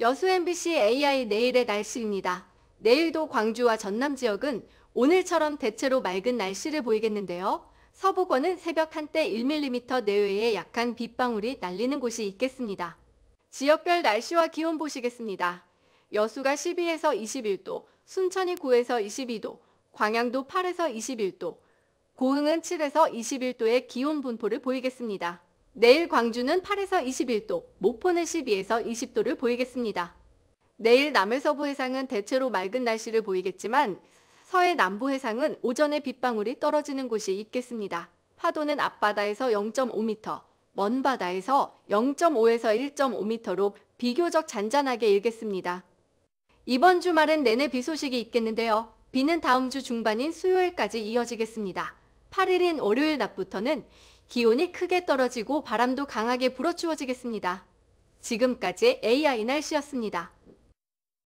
여수 MBC AI 내일의 날씨입니다. 내일도 광주와 전남 지역은 오늘처럼 대체로 맑은 날씨를 보이겠는데요. 서부권은 새벽 한때 1mm 내외의 약한 빗방울이 날리는 곳이 있겠습니다. 지역별 날씨와 기온 보시겠습니다. 여수가 12에서 21도, 순천이 9에서 22도, 광양도 8에서 21도, 고흥은 7에서 21도의 기온 분포를 보이겠습니다. 내일 광주는 8에서 21도, 목포는 12에서 20도를 보이겠습니다. 내일 남해서부 해상은 대체로 맑은 날씨를 보이겠지만 서해 남부 해상은 오전에 빗방울이 떨어지는 곳이 있겠습니다. 파도는 앞바다에서 0.5m, 먼 바다에서 0.5에서 1.5m로 비교적 잔잔하게 일겠습니다. 이번 주말은 내내 비 소식이 있겠는데요. 비는 다음 주 중반인 수요일까지 이어지겠습니다. 8일인 월요일 낮부터는 기온이 크게 떨어지고 바람도 강하게 불어추워지겠습니다 지금까지 AI 날씨였습니다.